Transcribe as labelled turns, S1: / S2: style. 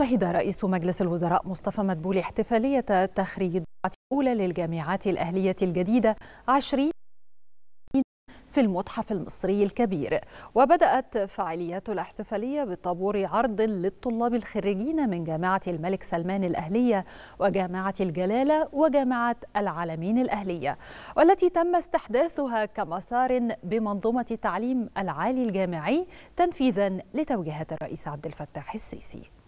S1: شهد رئيس مجلس الوزراء مصطفى مدبول احتفالية تخريج الأولى للجامعات الأهلية الجديدة 20 في المتحف المصري الكبير وبدأت فعاليات الاحتفالية بطابور عرض للطلاب الخريجين من جامعة الملك سلمان الأهلية وجامعة الجلالة وجامعة العالمين الأهلية والتي تم استحداثها كمسار بمنظومة التعليم العالي الجامعي تنفيذا لتوجيهات الرئيس عبد الفتاح السيسي